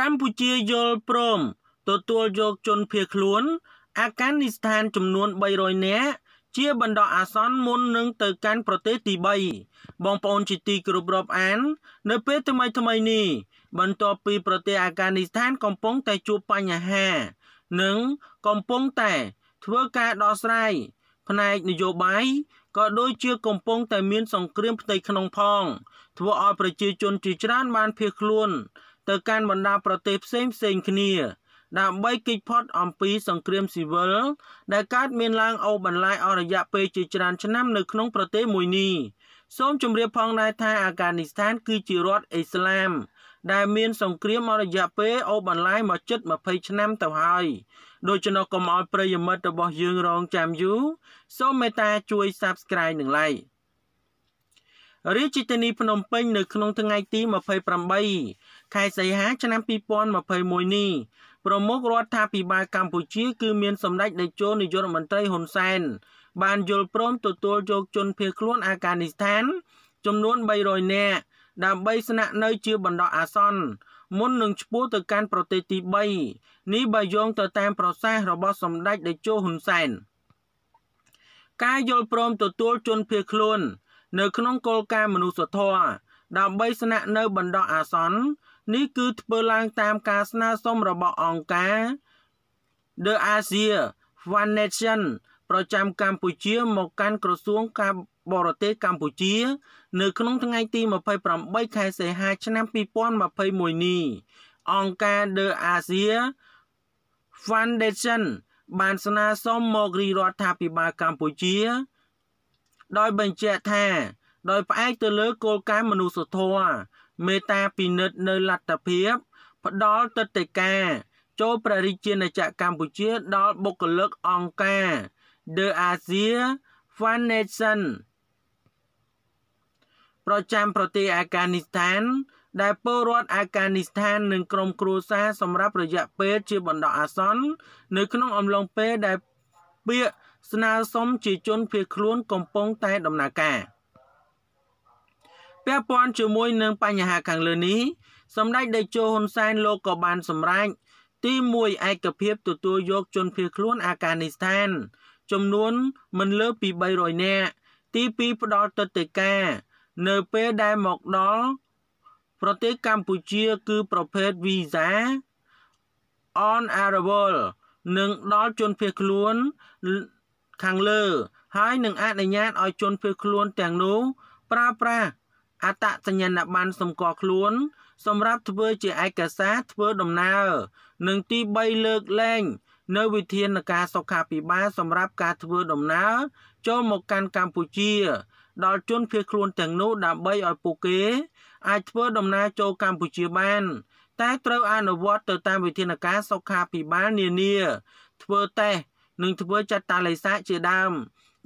កម្ពុជាយល់ព្រម ទទួលយកជនភៀសខ្លួន អាហ្គានីស្ថានចំនួន300នាក់ជាបណ្ដោះអាសន្នមុននឹងទៅកាន់ប្រទេសទី3បងប្អូនជាទីគោរពរាប់អាន នៅពេលថ្មីថ្មីនេះបន្ទាប់ពីប្រទេសអាហ្គានីស្ថាន កំពុងតែជួបបញ្ហា និង កំពុងតែធ្វើការដោះស្រាយផ្នែកនយោបាយក៏ដូចជាកំពុងតែមានសង្គ្រាមផ្ទៃក្នុងផង ធ្វើឲ្យប្រជាជនជាច្រើនបានភៀសខ្លួនទៅកាន់បណ្ដាប្រទេសផ្សេងផ្សេងគ្នា ដើម្បីគេចផុតអំពីសង្គ្រាមស៊ីវិលដែលកើតមានឡើងអូបន្លាយអស់រយៈពេលជាច្រើនឆ្នាំនៅក្នុងប្រទេសមួយនេះសូមជម្រាបផងដែរថាអាហ្គានីស្ថានគឺជារដ្ឋអ៊ីស្លាម ដែលមានសង្គ្រាមអស់រយៈពេលអូបន្លាយមកជិត20ឆ្នាំទៅហើយ ដូច្នោះកុំអោយប្រិយមិត្តរបស់យើងរងចាំយូរសូមមេត្តាជួយ Subscribe និង Like រាជធានីភ្នំពេញនៅក្នុងថ្ងៃទី28ខែសីហាឆ្នាំ2021នេះប្រមុខរដ្ឋាភិបាលកម្ពុជាគឺមានសម្ដេចតេជោនាយករដ្ឋមន្ត្រីហ៊ុនសែនបានយល់ព្រមទទួលយកជនភៀសខ្លួនអាហ្គានីស្ថានចំនួន300នាក់ដើម្បីស្នាក់នៅជាបណ្ដោះអាសន្នមុននឹងឈ្មោះទៅកាន់ប្រទេសទី3នេះបើយោងទៅតាម ប្រសាសន៍របស់សម្ដេចតេជោហ៊ុនសែនការយល់ព្រមទទួលជនភៀសខ្លួននៅក្នុងគោលការណ៍មនុស្សធម៌ដើម្បីស្នាក់នៅបណ្ដោះអាសន្ននេះគឺធ្វើឡើងតាមការស្នើសុំរបស់អង្គការ The Asia One Nation ប្រចាំកម្ពុជា មកកាន់ក្រសួងការបរទេសកម្ពុជា នៅក្នុងថ្ងៃទី28ខែសីហា ឆ្នាំ2021នេះ អង្គការ The Asia Foundation បានស្នើសុំមករាជរដ្ឋាភិបាលកម្ពុជាដោយបញ្ជាក់ថាដោយផ្អែកទៅលើគោលការណ៍មនុស្សធម៌មេត្តាពិនិត្យនៅលទ្ធភាពផ្ដល់ទឹកដីការ ចូលព្រះរាជាណាចក្រកម្ពុជា ដល់បុគ្គលិកអង្គការ The Asia Foundation ប្រចាំប្រទេសអាហ្គានីស្ថាន ដែលពលរដ្ឋអាហ្គានីស្ថាននិងក្រុមគ្រួសារសម្រាប់រយៈពេលជាបណ្ដោះអាសន្ននៅក្នុងអំឡុងពេលដែលពាក្យស្នើសុំជាជនភៀសខ្លួនកំពុងតែដំណើរការពាក់ព័ន្ធជាមួយនឹងបញ្ហាខាងលើនេះសម្ដេចតេជោហ៊ុនសែនលោកក៏បានសម្រេចទី1ឯកភាពទទួលយកជនភៀសខ្លួនអាហ្គានីស្ថាន ចំនួនមិនលើពី300នាក់ទី2ផ្ដល់ទឹកដីកានៅពេលដែលមកដល់ប្រទេសកម្ពុជាគឺប្រភេទវីសា on arrival នឹងដល់ជនភៀសខ្លួនខាងលើហើយនឹងអនុញ្ញាតឲ្យជនភៀសខ្លួនទាំងនោះប្រើប្រាស់អត្តសញ្ញាណប័ណ្ណសម្គាល់ខ្លួនសម្រាប់ធ្វើជាឯកសារធ្វើដំណើរនិងទី3លើកលែងនៅវិធានការសុខាភិបាលសម្រាប់ការធ្វើដំណើរចូលមកកាន់កម្ពុជាដល់ជនភៀសខ្លួនទាំងនោះដើម្បីឲ្យពួកគេអាចធ្វើដំណើរចូលកម្ពុជាបានតែត្រូវអនុវត្តទៅតាមវិធានការសុខាភិបាលនានា ធ្វើតេស្តនិង ធ្វើចាត់តាល័យសាជាដើម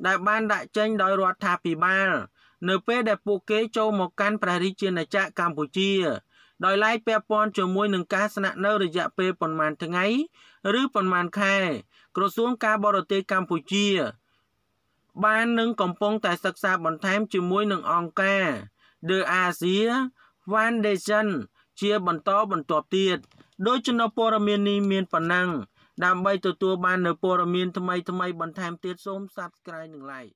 ដែលបានដាក់ចេញដោយរដ្ឋាភិបាលនៅពេលដែលពួកគេចូលមកកាន់ព្រះរាជាណាចក្រកម្ពុជា ដោយឡែកពាក់ព័ន្ធជាមួយនឹងការស្នាក់នៅរយៈពេលប្រមាណថ្ងៃឬប្រមាណខែក្រសួងការបរទេសកម្ពុជា បាននឹងកំពុងតែសិក្សាបន្ថែមជាមួយនឹងអង្គការ The Asia Foundation ជាបន្តបន្ទាប់ទៀតដូចជំនួព័រមាននេះមានប៉ុណ្ណឹងដើម្បីទទួលបាននៅព័រមានថ្មីថ្មីបន្ថែមទៀតសូម Subscribe និង Like